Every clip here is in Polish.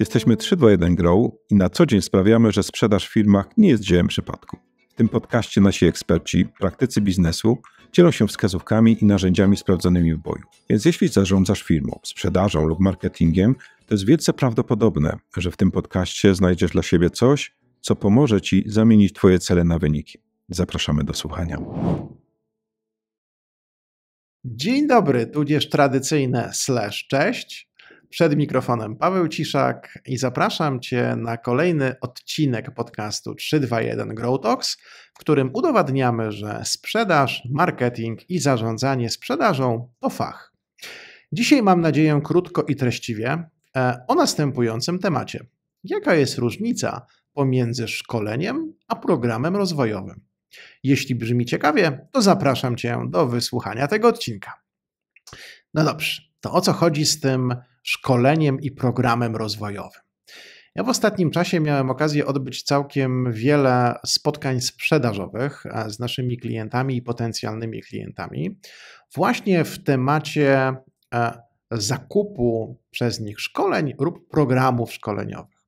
Jesteśmy 321 Grow i na co dzień sprawiamy, że sprzedaż w firmach nie jest dziełem przypadku. W tym podcaście nasi eksperci, praktycy biznesu, dzielą się wskazówkami i narzędziami sprawdzonymi w boju. Więc jeśli zarządzasz firmą, sprzedażą lub marketingiem, to jest wielce prawdopodobne, że w tym podcaście znajdziesz dla siebie coś, co pomoże Ci zamienić Twoje cele na wyniki. Zapraszamy do słuchania. Dzień dobry, tudzież tradycyjne slash cześć. Przed mikrofonem Paweł Ciszak i zapraszam Cię na kolejny odcinek podcastu 321 Grow Talks, w którym udowadniamy, że sprzedaż, marketing i zarządzanie sprzedażą to fach. Dzisiaj mam nadzieję krótko i treściwie e, o następującym temacie. Jaka jest różnica pomiędzy szkoleniem a programem rozwojowym? Jeśli brzmi ciekawie, to zapraszam Cię do wysłuchania tego odcinka. No dobrze, to o co chodzi z tym szkoleniem i programem rozwojowym? Ja w ostatnim czasie miałem okazję odbyć całkiem wiele spotkań sprzedażowych e, z naszymi klientami i potencjalnymi klientami, właśnie w temacie e, zakupu przez nich szkoleń lub programów szkoleniowych.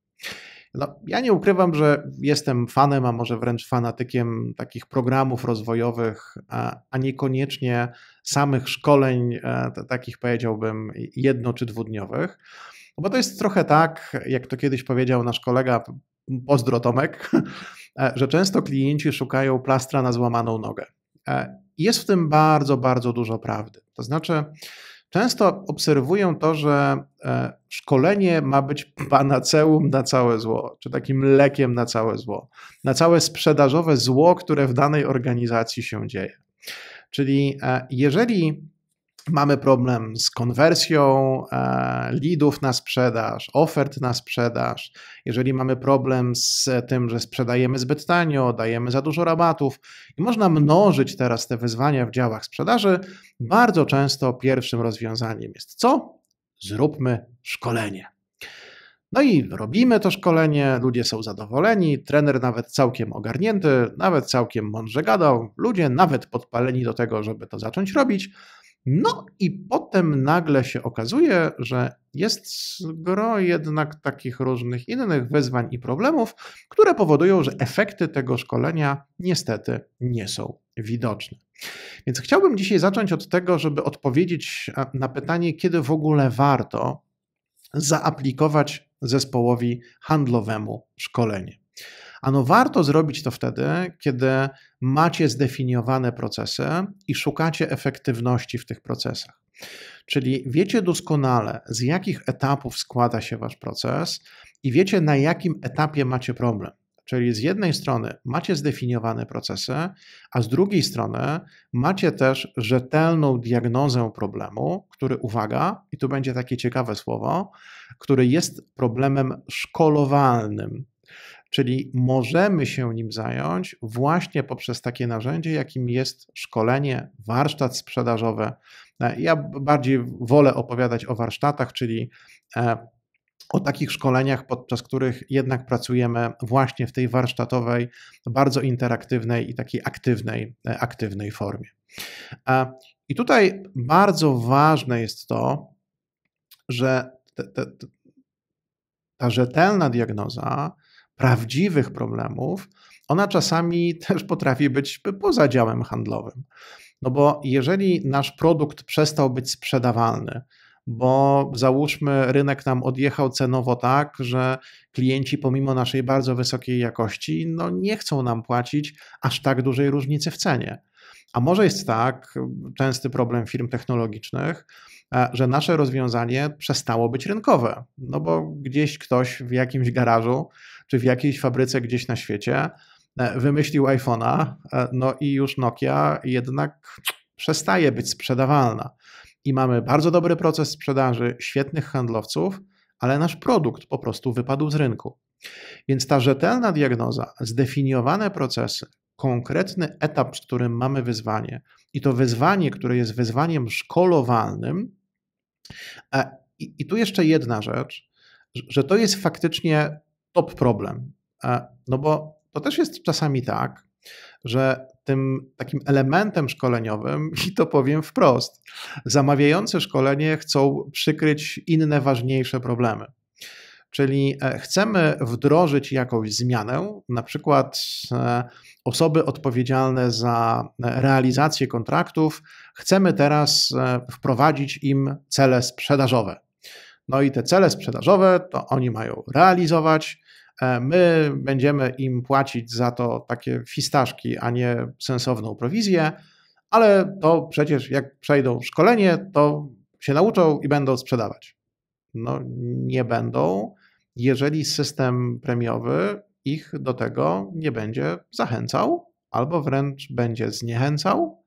No, ja nie ukrywam, że jestem fanem, a może wręcz fanatykiem takich programów rozwojowych, a, a niekoniecznie samych szkoleń, a, e, takich powiedziałbym jedno czy dwudniowych. Bo to jest trochę tak, jak to kiedyś powiedział nasz kolega Pozdro Tomek, e, że często klienci szukają plastra na złamaną nogę. E, jest w tym bardzo, bardzo dużo prawdy. To znaczy, Często obserwuję to, że e, szkolenie ma być panaceum na całe zło, czy takim lekiem na całe zło, na całe sprzedażowe zło, które w danej organizacji się dzieje. Czyli e, jeżeli Mamy problem z konwersją e, leadów na sprzedaż, ofert na sprzedaż. Jeżeli mamy problem z tym, że sprzedajemy zbyt tanio, dajemy za dużo rabatów i można mnożyć teraz te wyzwania w działach sprzedaży, bardzo często pierwszym rozwiązaniem jest co? Zróbmy szkolenie. No i robimy to szkolenie, ludzie są zadowoleni, trener nawet całkiem ogarnięty, nawet całkiem mądrze gadał, ludzie nawet podpaleni do tego, żeby to zacząć robić. No i potem nagle się okazuje, że jest gro jednak takich różnych innych wyzwań i problemów, które powodują, że efekty tego szkolenia niestety nie są widoczne. Więc chciałbym dzisiaj zacząć od tego, żeby odpowiedzieć e, na pytanie, kiedy w ogóle warto zaaplikować zespołowi handlowemu szkolenie. Ano warto zrobić to wtedy, kiedy macie zdefiniowane procesy i szukacie efektywności w tych procesach. Czyli wiecie doskonale, z jakich etapów składa się wasz proces i wiecie, na jakim etapie macie problem. Czyli z jednej strony macie zdefiniowane procesy, a z drugiej strony macie też rzetelną diagnozę problemu, który, uwaga, i tu będzie takie ciekawe słowo, który jest problemem szkolowalnym. Czyli możemy się nim zająć właśnie poprzez takie narzędzie, jakim jest szkolenie, warsztat sprzedażowy. E, ja bardziej wolę opowiadać o warsztatach, czyli e, o takich szkoleniach, podczas których jednak pracujemy właśnie w tej warsztatowej, bardzo interaktywnej i takiej aktywnej, e, aktywnej formie. I tutaj bardzo ważne jest to, że te, te, ta rzetelna diagnoza prawdziwych problemów, ona czasami też potrafi być poza działem handlowym. No bo jeżeli nasz produkt przestał być sprzedawalny, bo załóżmy, rynek nam odjechał cenowo tak, że klienci, pomimo naszej bardzo wysokiej jakości, no nie chcą nam płacić aż tak dużej różnicy w cenie. A może jest tak, częsty problem firm technologicznych, E, że nasze rozwiązanie przestało być rynkowe. No bo gdzieś ktoś w jakimś garażu czy w jakiejś fabryce gdzieś na świecie e, wymyślił iPhone'a, e, no i już Nokia jednak przestaje być sprzedawalna. I mamy bardzo dobry proces sprzedaży, świetnych handlowców, ale nasz produkt po prostu wypadł z rynku. Więc ta rzetelna diagnoza, zdefiniowane procesy, konkretny etap, z którym mamy wyzwanie i to wyzwanie, które jest wyzwaniem szkolowalnym, E, I, I tu jeszcze jedna rzecz, że to jest faktycznie top problem. E, no bo to też jest czasami tak, że tym takim elementem szkoleniowym, i to powiem wprost, zamawiający szkolenie chcą przykryć inne ważniejsze problemy. Czyli e, chcemy wdrożyć jakąś zmianę, na przykład e, osoby odpowiedzialne za e, realizację kontraktów, chcemy teraz wprowadzić im cele sprzedażowe. No i te cele sprzedażowe to oni mają realizować. My będziemy im płacić za to takie fistaszki, a nie sensowną prowizję, ale to przecież jak przejdą szkolenie, to się nauczą i będą sprzedawać. No nie będą, jeżeli system premiowy ich do tego nie będzie zachęcał albo wręcz będzie zniechęcał.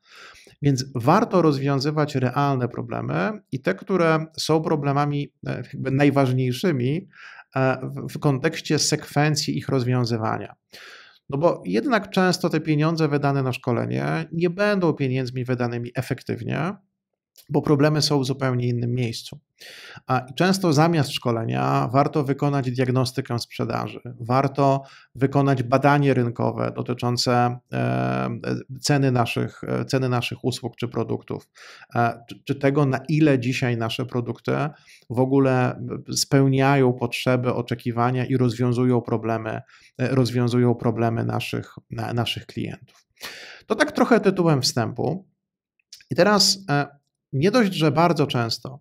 Więc warto rozwiązywać realne problemy i te, które są problemami e, jakby najważniejszymi e, w kontekście sekwencji ich rozwiązywania. No bo jednak często te pieniądze wydane na szkolenie nie będą pieniędzmi wydanymi efektywnie, bo problemy są w zupełnie innym miejscu. A często zamiast szkolenia warto wykonać diagnostykę sprzedaży, warto wykonać badanie rynkowe dotyczące e, ceny naszych, e, ceny naszych usług czy produktów, e, czy tego, na ile dzisiaj nasze produkty w ogóle spełniają potrzeby, oczekiwania i rozwiązują problemy, rozwiązują problemy naszych, naszych klientów. To tak trochę tytułem wstępu. I teraz nie dość, że bardzo często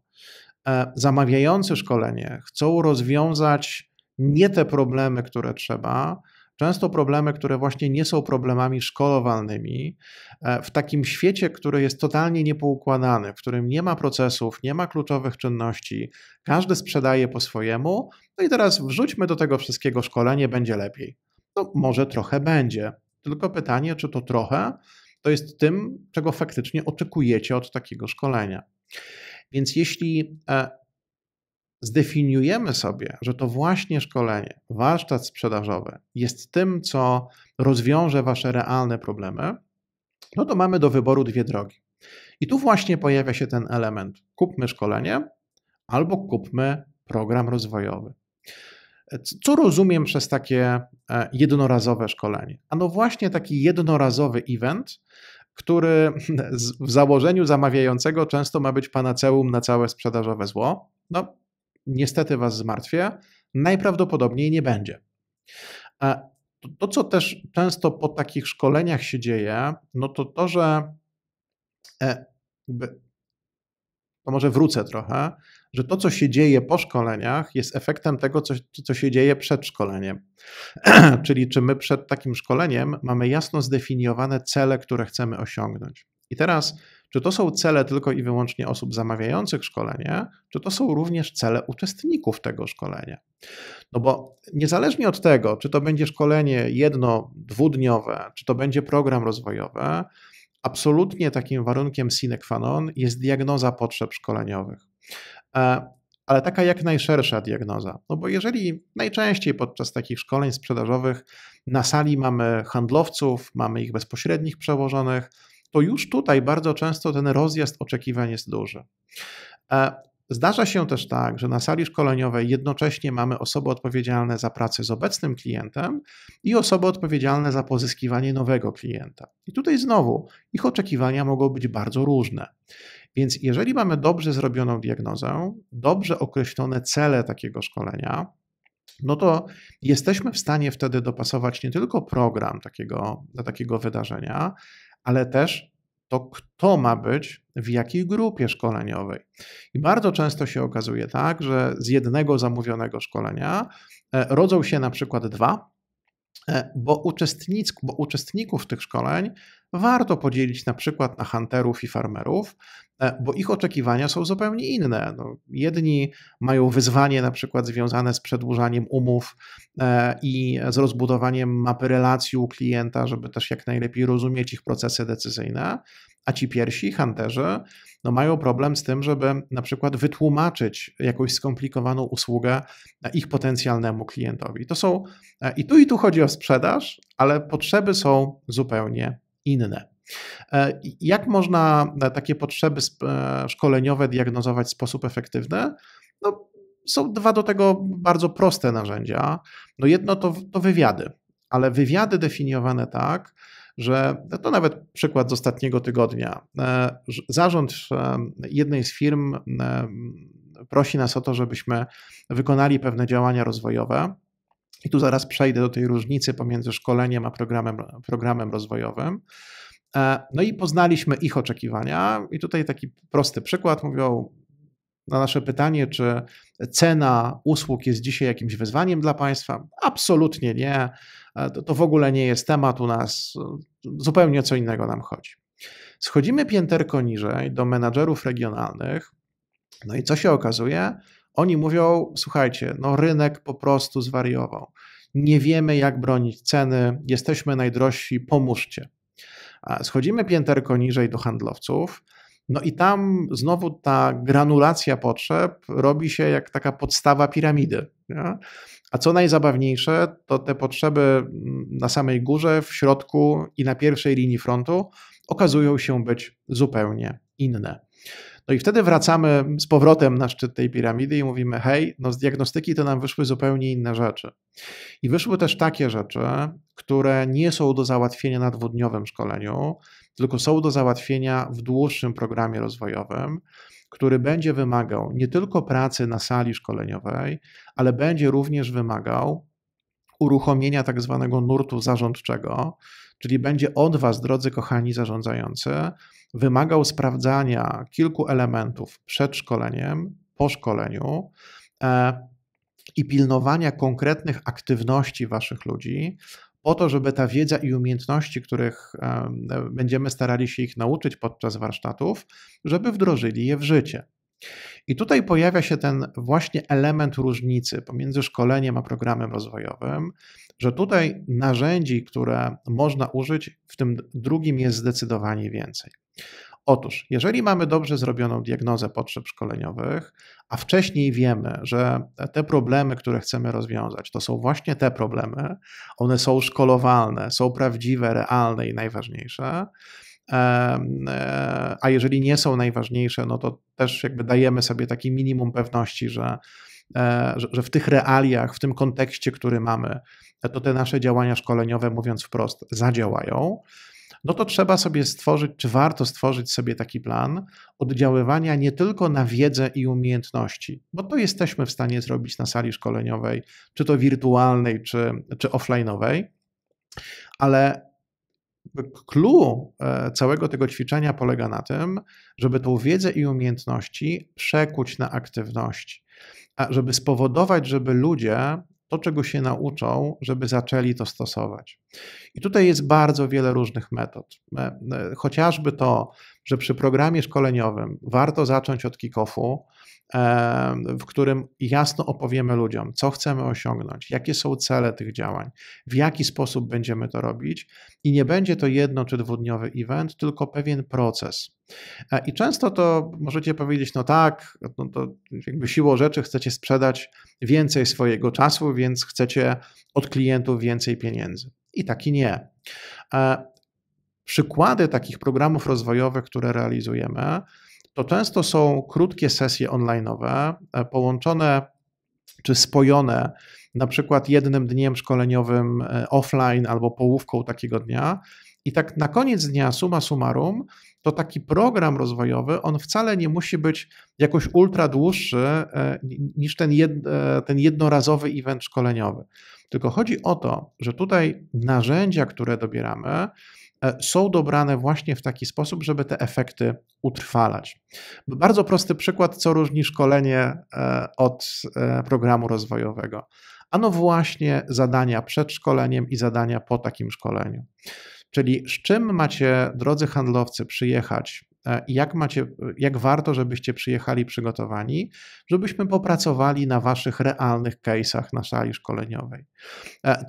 e, zamawiający szkolenie chcą rozwiązać nie te problemy, które trzeba, często problemy, które właśnie nie są problemami szkolowalnymi, e, w takim świecie, który jest totalnie niepoukładany, w którym nie ma procesów, nie ma kluczowych czynności, każdy sprzedaje po swojemu, no i teraz wrzućmy do tego wszystkiego szkolenie, będzie lepiej. No może trochę będzie, tylko pytanie, czy to trochę to jest tym, czego faktycznie oczekujecie od takiego szkolenia. Więc jeśli e, zdefiniujemy sobie, że to właśnie szkolenie, warsztat sprzedażowy jest tym, co rozwiąże Wasze realne problemy, no to mamy do wyboru dwie drogi. I tu właśnie pojawia się ten element: kupmy szkolenie albo kupmy program rozwojowy. E, co rozumiem przez takie e, jednorazowe szkolenie? A no właśnie taki jednorazowy event, który w założeniu zamawiającego często ma być panaceum na całe sprzedażowe zło. No, niestety was zmartwię, najprawdopodobniej nie będzie. E, to, to, co też często po takich szkoleniach się dzieje, no to to, że to może wrócę trochę, że to, co się dzieje po szkoleniach, jest efektem tego, co, co się dzieje przed szkoleniem. Czyli czy my przed takim szkoleniem mamy jasno zdefiniowane cele, które chcemy osiągnąć. I teraz, czy to są cele tylko i wyłącznie osób zamawiających szkolenie, czy to są również cele uczestników tego szkolenia? No bo niezależnie od tego, czy to będzie szkolenie jedno, dwudniowe, czy to będzie program rozwojowy, absolutnie takim warunkiem sine qua non jest diagnoza potrzeb szkoleniowych. E, ale taka jak najszersza diagnoza. No bo jeżeli najczęściej podczas takich szkoleń sprzedażowych na sali mamy handlowców, mamy ich bezpośrednich przełożonych, to już tutaj bardzo często ten rozjazd oczekiwań jest duży. E, zdarza się też tak, że na sali szkoleniowej jednocześnie mamy osoby odpowiedzialne za pracę z obecnym klientem i osoby odpowiedzialne za pozyskiwanie nowego klienta. I tutaj znowu ich oczekiwania mogą być bardzo różne. Więc jeżeli mamy dobrze zrobioną diagnozę, dobrze określone cele takiego szkolenia, no to jesteśmy w stanie wtedy dopasować nie tylko program takiego, do takiego wydarzenia, ale też to, kto ma być w jakiej grupie szkoleniowej. I bardzo często się okazuje tak, że z jednego zamówionego szkolenia e, rodzą się na przykład dwa, e, bo, uczestnic, bo uczestników tych szkoleń warto podzielić na przykład na hunterów i farmerów, e, bo ich oczekiwania są zupełnie inne. No, jedni mają wyzwanie na przykład związane z przedłużaniem umów e, i z rozbudowaniem mapy relacji u klienta, żeby też jak najlepiej rozumieć ich procesy decyzyjne, a ci pierwsi, hunterzy, no mają problem z tym, żeby na przykład wytłumaczyć jakąś skomplikowaną usługę e, ich potencjalnemu klientowi. To są i tu i tu chodzi o sprzedaż, ale potrzeby są zupełnie inne. E, jak można e, takie potrzeby e, szkoleniowe diagnozować w sposób efektywny? No, są dwa do tego bardzo proste narzędzia. No jedno to, to wywiady, ale wywiady definiowane tak, że no, to nawet przykład z ostatniego tygodnia. Zarząd jednej z firm prosi nas o to, żebyśmy wykonali pewne działania rozwojowe i tu zaraz przejdę do tej różnicy pomiędzy szkoleniem a programem, programem rozwojowym. E, no i poznaliśmy ich oczekiwania, i tutaj taki prosty przykład mówią, na nasze pytanie, czy cena usług jest dzisiaj jakimś wyzwaniem dla państwa? Absolutnie nie. E, to, to, w ogóle nie jest temat u nas. Zupełnie co innego nam chodzi. Schodzimy pięterko niżej do menadżerów regionalnych. No i co się okazuje? Oni mówią: Słuchajcie, no rynek po prostu zwariował. Nie wiemy, jak bronić ceny, jesteśmy najdrożsi, pomóżcie. Schodzimy pięterko niżej do handlowców, no i tam znowu ta granulacja potrzeb robi się jak taka podstawa piramidy. Nie? A co najzabawniejsze, to te potrzeby na samej górze, w środku i na pierwszej linii frontu okazują się być zupełnie inne. No i wtedy wracamy z powrotem na szczyt tej piramidy i mówimy: hej, no z diagnostyki to nam wyszły zupełnie inne rzeczy. I wyszły też takie rzeczy, które nie są do załatwienia na dwudniowym szkoleniu, tylko są do załatwienia w dłuższym programie rozwojowym, który będzie wymagał nie tylko pracy na sali szkoleniowej, ale będzie również wymagał uruchomienia tak zwanego nurtu zarządczego, Czyli będzie od Was, drodzy kochani zarządzający, wymagał sprawdzania kilku elementów przed szkoleniem, po szkoleniu e, i pilnowania konkretnych aktywności Waszych ludzi, po to, żeby ta wiedza i umiejętności, których e, będziemy starali się ich nauczyć podczas warsztatów, żeby wdrożyli je w życie. I tutaj pojawia się ten właśnie element różnicy pomiędzy szkoleniem a programem rozwojowym, że tutaj narzędzi, które można użyć, w tym drugim jest zdecydowanie więcej. Otóż, jeżeli mamy dobrze zrobioną diagnozę potrzeb szkoleniowych, a wcześniej wiemy, że te problemy, które chcemy rozwiązać, to są właśnie te problemy, one są szkolowalne, są prawdziwe, realne i najważniejsze, E, a jeżeli nie są najważniejsze, no to też jakby dajemy sobie taki minimum pewności, że, e, że w tych realiach, w tym kontekście, który mamy, e, to te nasze działania szkoleniowe, mówiąc wprost, zadziałają no to trzeba sobie stworzyć, czy warto stworzyć sobie taki plan oddziaływania nie tylko na wiedzę i umiejętności, bo to jesteśmy w stanie zrobić na sali szkoleniowej, czy to wirtualnej, czy, czy offlineowej, ale clue e, całego tego ćwiczenia polega na tym, żeby tą wiedzę i umiejętności przekuć na aktywności, a żeby spowodować, żeby ludzie to, czego się nauczą, żeby zaczęli to stosować. I tutaj jest bardzo wiele różnych metod. E, e, chociażby to, że przy programie szkoleniowym warto zacząć od kick-offu, w którym jasno opowiemy ludziom, co chcemy osiągnąć, jakie są cele tych działań, w jaki sposób będziemy to robić i nie będzie to jedno czy dwudniowy event, tylko pewien proces. E, I często to możecie powiedzieć, no tak, no to jakby siłą rzeczy chcecie sprzedać więcej swojego czasu, więc chcecie od klientów więcej pieniędzy. I tak i nie. E, przykłady takich programów rozwojowych, które realizujemy, to często są krótkie sesje online'owe, e, połączone czy spojone na przykład jednym dniem szkoleniowym e, offline albo połówką takiego dnia. I tak na koniec dnia, suma summarum, to taki program rozwojowy, on wcale nie musi być jakoś ultra dłuższy e, niż ten, jed, ten jednorazowy event szkoleniowy. Tylko chodzi o to, że tutaj narzędzia, które dobieramy, E, są dobrane właśnie w taki sposób, żeby te efekty utrwalać. Bardzo prosty przykład, co różni szkolenie e, od e, programu rozwojowego. Ano właśnie zadania przed szkoleniem i zadania po takim szkoleniu. Czyli z czym macie, drodzy handlowcy, przyjechać jak, macie, jak warto, żebyście przyjechali przygotowani, żebyśmy popracowali na waszych realnych case'ach na sali szkoleniowej.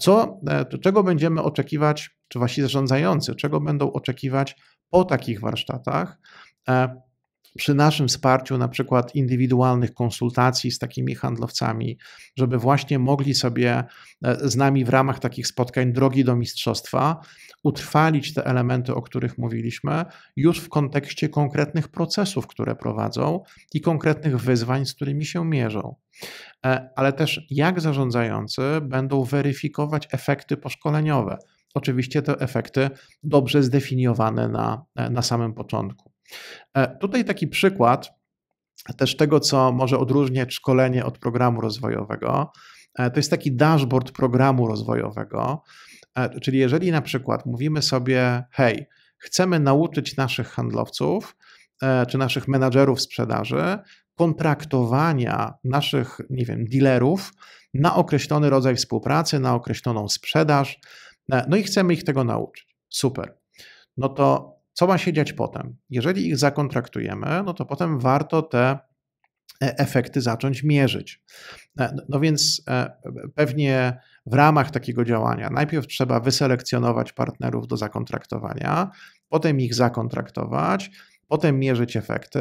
Co, czego będziemy oczekiwać czy wasi zarządzający, czego będą oczekiwać po takich warsztatach. E, przy naszym wsparciu, na przykład indywidualnych konsultacji z takimi handlowcami, żeby właśnie mogli sobie e, z nami w ramach takich spotkań drogi do mistrzostwa utrwalić te elementy, o których mówiliśmy, już w kontekście konkretnych procesów, które prowadzą i konkretnych wyzwań, z którymi się mierzą. E, ale też jak zarządzający będą weryfikować efekty poszkoleniowe oczywiście te efekty dobrze zdefiniowane na, e, na samym początku. E, tutaj taki przykład też tego, co może odróżniać szkolenie od programu rozwojowego. E, to jest taki dashboard programu rozwojowego, czyli jeżeli na przykład mówimy sobie, hej, chcemy nauczyć naszych handlowców czy naszych menadżerów sprzedaży kontraktowania naszych, nie wiem, dealerów na określony rodzaj współpracy, na określoną sprzedaż, E, no i chcemy ich tego nauczyć. Super. No to co ma się dziać potem? Jeżeli ich zakontraktujemy, no to potem warto te e, efekty zacząć mierzyć. E, no, no więc pewnie w ramach takiego działania najpierw trzeba wyselekcjonować partnerów do zakontraktowania, potem ich zakontraktować potem mierzyć efekty,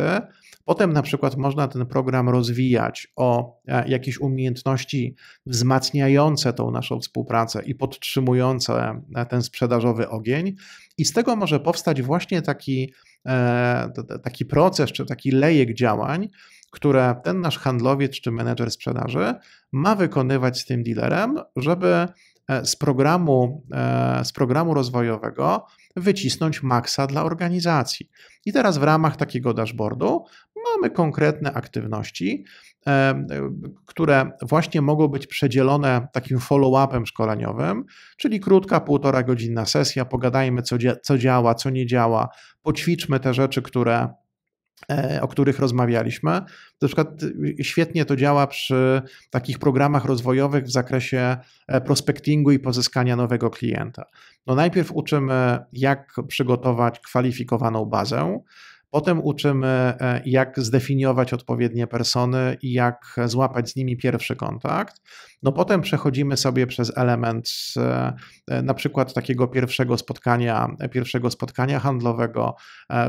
potem na przykład można ten program rozwijać o e, jakieś umiejętności wzmacniające tą naszą współpracę i podtrzymujące e, ten sprzedażowy ogień, i z tego może powstać właśnie taki, e, taki proces czy taki lejek działań, które ten nasz handlowiec czy menedżer sprzedaży ma wykonywać z tym dealerem, żeby E, z programu, e, z programu rozwojowego wycisnąć maksa dla organizacji. I teraz w ramach takiego dashboardu mamy konkretne aktywności, e, które właśnie mogą być przedzielone takim follow-upem szkoleniowym, czyli krótka, półtora godzinna sesja, pogadajmy co, dzia co działa, co nie działa, poćwiczmy te rzeczy, które E, o których rozmawialiśmy. Na przykład y, świetnie to działa przy takich programach rozwojowych w zakresie e, prospectingu i pozyskania nowego klienta. No najpierw uczymy, jak przygotować kwalifikowaną bazę, Potem uczymy, e, jak zdefiniować odpowiednie persony i jak złapać z nimi pierwszy kontakt. No potem przechodzimy sobie przez element e, e, na przykład takiego pierwszego spotkania, pierwszego spotkania handlowego,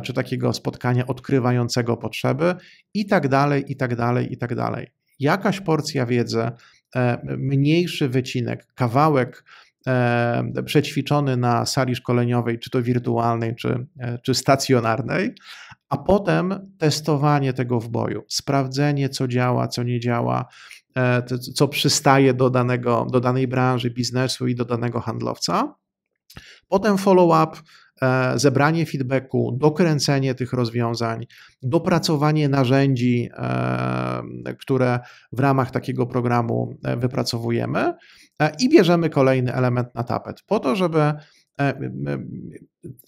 czy takiego spotkania odkrywającego potrzeby i tak dalej, i tak dalej, i tak dalej. Jakaś porcja wiedzy, mniejszy wycinek, kawałek przećwiczony na sali szkoleniowej, czy to wirtualnej, czy, czy stacjonarnej, a potem testowanie tego w boju, sprawdzenie, co działa, co nie działa, e, co przystaje do, danego, do danej branży, biznesu i do danego handlowca. Potem follow-up, e, zebranie feedbacku, dokręcenie tych rozwiązań, dopracowanie narzędzi, e, które w ramach takiego programu wypracowujemy i bierzemy kolejny element na tapet, po to, żeby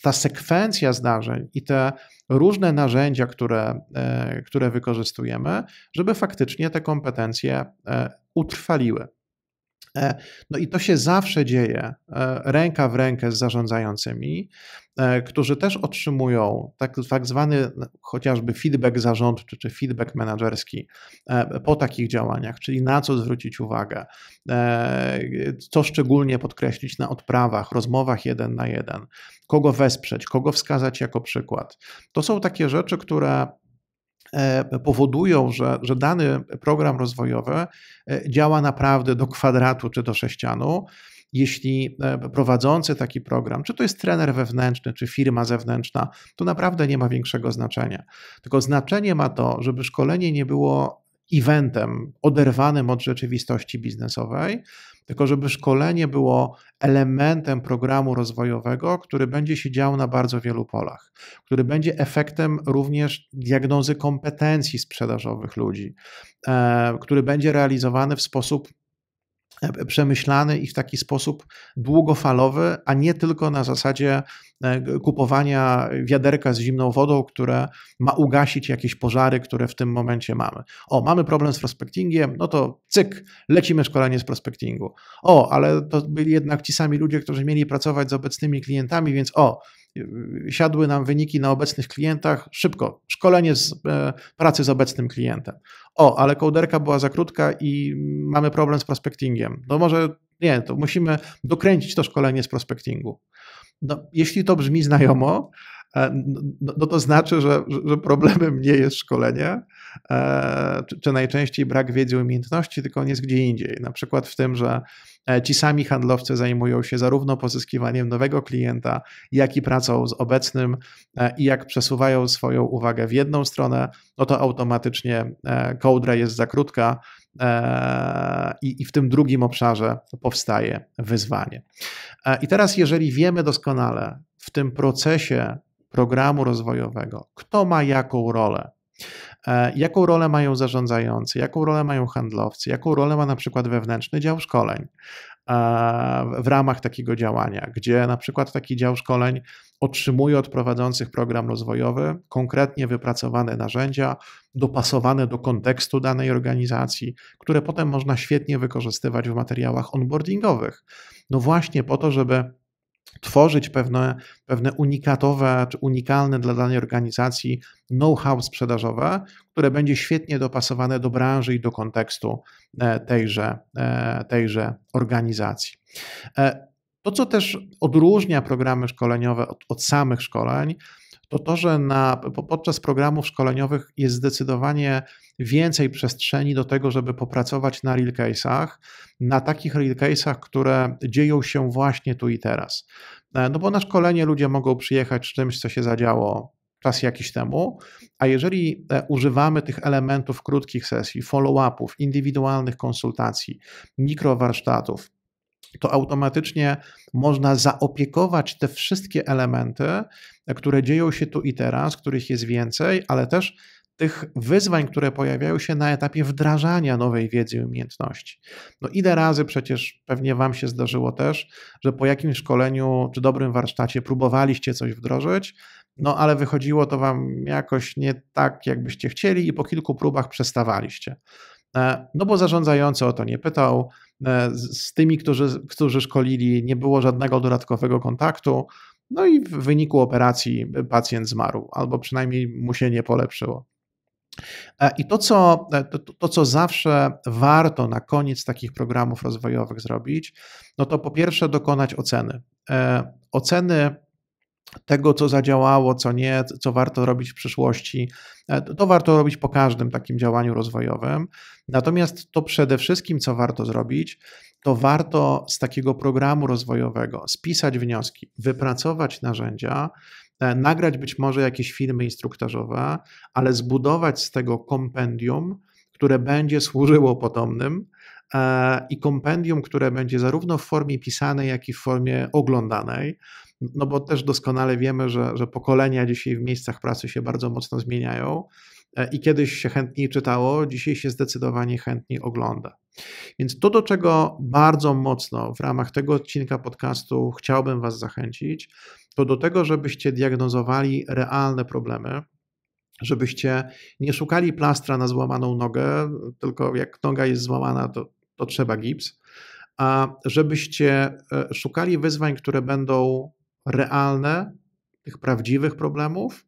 ta sekwencja zdarzeń i te różne narzędzia, które, e, które wykorzystujemy, żeby faktycznie te kompetencje e, utrwaliły. E, no i to się zawsze dzieje e, ręka w rękę z zarządzającymi, e, którzy też otrzymują tak, tak zwany no, chociażby feedback zarządczy czy feedback menedżerski po takich działaniach, czyli na co zwrócić uwagę, co szczególnie podkreślić na odprawach, rozmowach jeden na jeden, kogo wesprzeć, kogo wskazać jako przykład. To są takie rzeczy, które E, powodują, że, że dany program rozwojowy e, działa naprawdę do kwadratu czy do sześcianu jeśli e, prowadzący taki program, czy to jest trener wewnętrzny, czy firma zewnętrzna, to naprawdę nie ma większego znaczenia. Tylko znaczenie ma to, żeby szkolenie nie było eventem oderwanym od rzeczywistości biznesowej, tylko żeby szkolenie było elementem programu rozwojowego, który będzie się dział na bardzo wielu polach, który będzie efektem również diagnozy kompetencji sprzedażowych ludzi, e, który będzie realizowany w sposób E, przemyślany i w taki sposób długofalowy, a nie tylko na zasadzie e, kupowania wiaderka z zimną wodą, które ma ugasić jakieś pożary, które w tym momencie mamy. O, mamy problem z prospectingiem, no to cyk, lecimy szkolenie z prospectingu. O, ale to byli jednak ci sami ludzie, którzy mieli pracować z obecnymi klientami, więc o, Y, siadły nam wyniki na obecnych klientach szybko. Szkolenie z e, pracy z obecnym klientem. O, ale kołderka była za krótka i mamy problem z prospectingiem. No może nie, to musimy dokręcić to szkolenie z prospectingu. No, jeśli to brzmi znajomo, e, no, no, no to znaczy, że, że problemem nie jest szkolenie, e, czy, czy najczęściej brak wiedzy i umiejętności, tylko on jest gdzie indziej. Na przykład w tym, że E, ci sami handlowcy zajmują się zarówno pozyskiwaniem nowego klienta, jak i pracą z obecnym, e, i jak przesuwają swoją uwagę w jedną stronę, no to automatycznie kołdra e, jest za krótka i, w tym drugim obszarze powstaje wyzwanie. I teraz, jeżeli wiemy doskonale w tym procesie programu rozwojowego, kto ma jaką rolę, E, jaką rolę mają zarządzający, jaką rolę mają handlowcy, jaką rolę ma na przykład wewnętrzny dział szkoleń e, w ramach takiego działania, gdzie na przykład taki dział szkoleń otrzymuje od prowadzących program rozwojowy konkretnie wypracowane narzędzia, dopasowane do kontekstu danej organizacji, które potem można świetnie wykorzystywać w materiałach onboardingowych. No właśnie po to, żeby tworzyć pewne, pewne unikatowe czy unikalne dla danej organizacji know-how sprzedażowe, które będzie świetnie dopasowane do branży i do kontekstu e, tejże, e, tejże organizacji. E, to, co też odróżnia programy szkoleniowe od, od samych szkoleń, to to, że na, podczas programów szkoleniowych jest zdecydowanie więcej przestrzeni do tego, żeby popracować na real case'ach, na takich real case'ach, które dzieją się właśnie tu i teraz. E, no bo na szkolenie ludzie mogą przyjechać z czymś, co się zadziało czas jakiś temu, a jeżeli e, używamy tych elementów krótkich sesji, follow-upów, indywidualnych konsultacji, mikrowarsztatów, to automatycznie można zaopiekować te wszystkie elementy które dzieją się tu i teraz, których jest więcej, ale też tych wyzwań, które pojawiają się na etapie wdrażania nowej wiedzy i umiejętności. No ile razy przecież pewnie Wam się zdarzyło też, że po jakimś szkoleniu czy dobrym warsztacie próbowaliście coś wdrożyć, no ale wychodziło to Wam jakoś nie tak, jakbyście chcieli i po kilku próbach przestawaliście. E, no bo zarządzający o to nie pytał, e, z tymi, którzy, którzy szkolili, nie było żadnego dodatkowego kontaktu, no i w wyniku operacji y, pacjent zmarł, albo przynajmniej mu się nie polepszyło. E, I to co, e, to, to, co zawsze warto na koniec takich programów rozwojowych zrobić, no to po pierwsze dokonać oceny. E, oceny tego, co zadziałało, co nie, co warto robić w przyszłości, to warto robić po każdym takim działaniu rozwojowym. Natomiast to przede wszystkim, co warto zrobić, to warto z takiego programu rozwojowego spisać wnioski, wypracować narzędzia, e, nagrać być może jakieś filmy instruktażowe, ale zbudować z tego kompendium, które będzie służyło potomnym e, i kompendium, które będzie zarówno w formie pisanej, jak i w formie oglądanej. No bo też doskonale wiemy, że, że pokolenia dzisiaj w miejscach pracy się bardzo mocno zmieniają E, i kiedyś się chętniej czytało, dzisiaj się zdecydowanie chętniej ogląda. Więc to, do czego bardzo mocno w ramach tego odcinka podcastu chciałbym Was zachęcić, to do tego, żebyście diagnozowali realne problemy, żebyście nie szukali plastra na złamaną nogę, tylko jak noga jest złamana, to, to trzeba gips, a żebyście e, szukali wyzwań, które będą realne, tych prawdziwych problemów,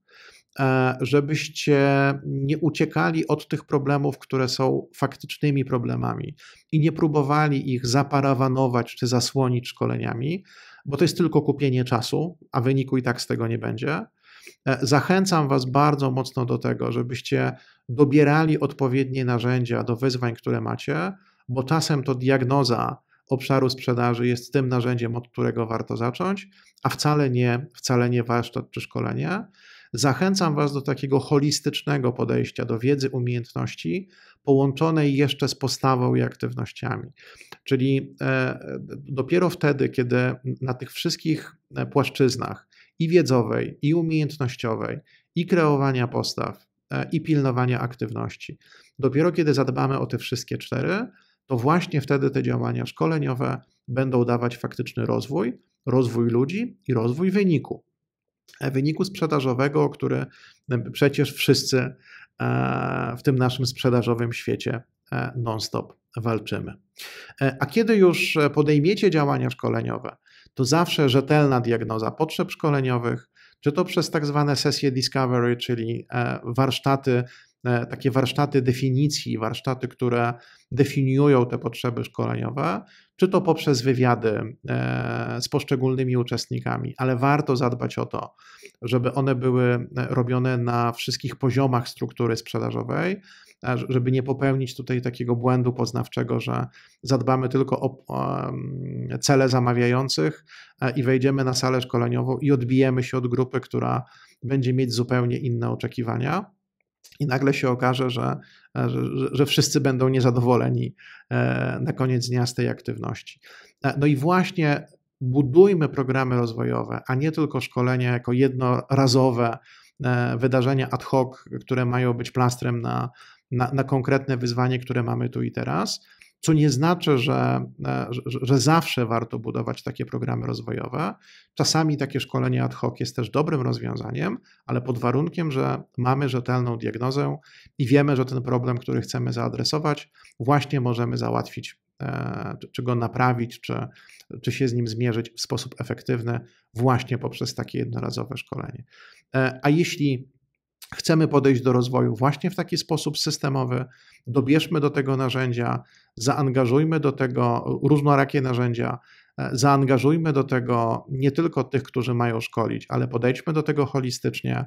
E, żebyście nie uciekali od tych problemów, które są faktycznymi problemami i nie próbowali ich zaparawanować czy zasłonić szkoleniami, bo to jest tylko kupienie czasu, a wyniku i tak z tego nie będzie. E, zachęcam Was bardzo mocno do tego, żebyście dobierali odpowiednie narzędzia do wyzwań, które macie, bo czasem to diagnoza obszaru sprzedaży jest tym narzędziem, od którego warto zacząć, a wcale nie, wcale nie warsztat czy szkolenie. Zachęcam Was do takiego holistycznego podejścia do wiedzy, umiejętności, połączonej jeszcze z postawą i aktywnościami. Czyli e, dopiero wtedy, kiedy na tych wszystkich e, płaszczyznach i wiedzowej, i umiejętnościowej, i kreowania postaw, e, i pilnowania aktywności, dopiero kiedy zadbamy o te wszystkie cztery, to właśnie wtedy te działania szkoleniowe będą dawać faktyczny rozwój, rozwój ludzi i rozwój wyniku. E, wyniku sprzedażowego, który e, przecież wszyscy e, w tym naszym sprzedażowym świecie non-stop walczymy. A kiedy już podejmiecie działania szkoleniowe, to zawsze rzetelna diagnoza potrzeb szkoleniowych, czy to przez tak zwane sesje discovery, czyli warsztaty E, takie warsztaty definicji, warsztaty, które definiują te potrzeby szkoleniowe, czy to poprzez wywiady e, z poszczególnymi uczestnikami, ale warto zadbać o to, żeby one były e, robione na wszystkich poziomach struktury sprzedażowej, żeby nie popełnić tutaj takiego błędu poznawczego, że zadbamy tylko o mm, cele zamawiających i wejdziemy na salę szkoleniową i odbijemy się od grupy, która będzie mieć zupełnie inne oczekiwania i nagle się okaże, e, że, że, że, wszyscy będą niezadowoleni e, na koniec dnia z tej aktywności. E, no i właśnie budujmy programy rozwojowe, a nie tylko szkolenia jako jednorazowe wydarzenia ad hoc, które mają być plastrem na, na, na konkretne wyzwanie, które mamy tu i teraz co nie znaczy, e, że, że, że, zawsze warto budować takie programy rozwojowe. Czasami takie szkolenie ad hoc jest też dobrym rozwiązaniem, ale pod warunkiem, że mamy rzetelną diagnozę i wiemy, że ten problem, który chcemy zaadresować, właśnie możemy załatwić, e, czy go naprawić, czy, czy się z nim zmierzyć w sposób efektywny, właśnie poprzez takie jednorazowe szkolenie. E, a jeśli chcemy podejść do rozwoju właśnie w taki sposób systemowy, dobierzmy do tego narzędzia, zaangażujmy do tego różnorakie narzędzia, e, zaangażujmy do tego nie tylko tych, którzy mają szkolić, ale podejdźmy do tego holistycznie, e,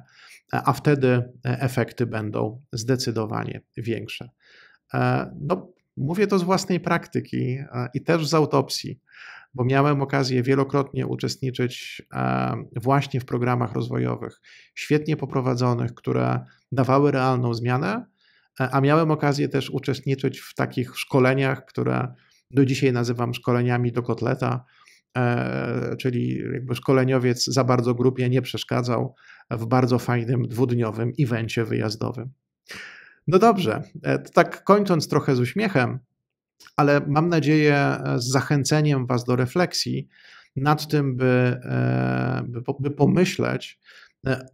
a wtedy e, efekty będą zdecydowanie większe. No, mówię to z własnej praktyki i też z autopsji bo miałem okazję wielokrotnie uczestniczyć e, właśnie w programach rozwojowych, świetnie poprowadzonych, które dawały realną zmianę, e, a miałem okazję też uczestniczyć w takich szkoleniach, które do dzisiaj nazywam szkoleniami do kotleta, e, czyli jakby szkoleniowiec za bardzo grupie nie przeszkadzał w bardzo fajnym dwudniowym evencie wyjazdowym. No dobrze, tak kończąc trochę z uśmiechem, ale mam nadzieję e, z zachęceniem Was do refleksji nad tym, by, e, by, by pomyśleć e,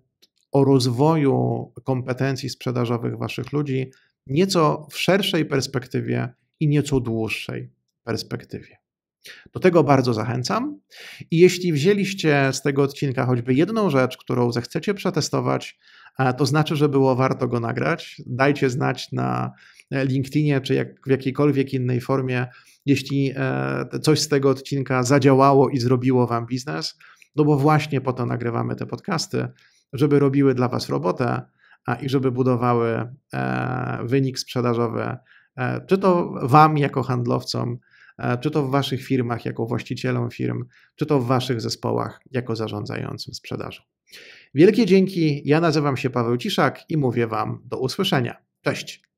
o rozwoju kompetencji sprzedażowych Waszych ludzi nieco w szerszej perspektywie i nieco dłuższej perspektywie. Do tego bardzo zachęcam. I jeśli wzięliście z tego odcinka choćby jedną rzecz, którą zechcecie przetestować, to znaczy, że było warto go nagrać. Dajcie znać na LinkedInie czy jak, w jakiejkolwiek innej formie, jeśli e, coś z tego odcinka zadziałało i zrobiło Wam biznes, no bo właśnie po to nagrywamy te podcasty, żeby robiły dla Was robotę a, i żeby budowały e, wynik sprzedażowy, e, czy to Wam jako handlowcom, czy to w Waszych firmach jako właścicielom firm, czy to w Waszych zespołach jako zarządzającym sprzedażą. Wielkie dzięki. Ja nazywam się Paweł Ciszak i mówię Wam do usłyszenia. Cześć.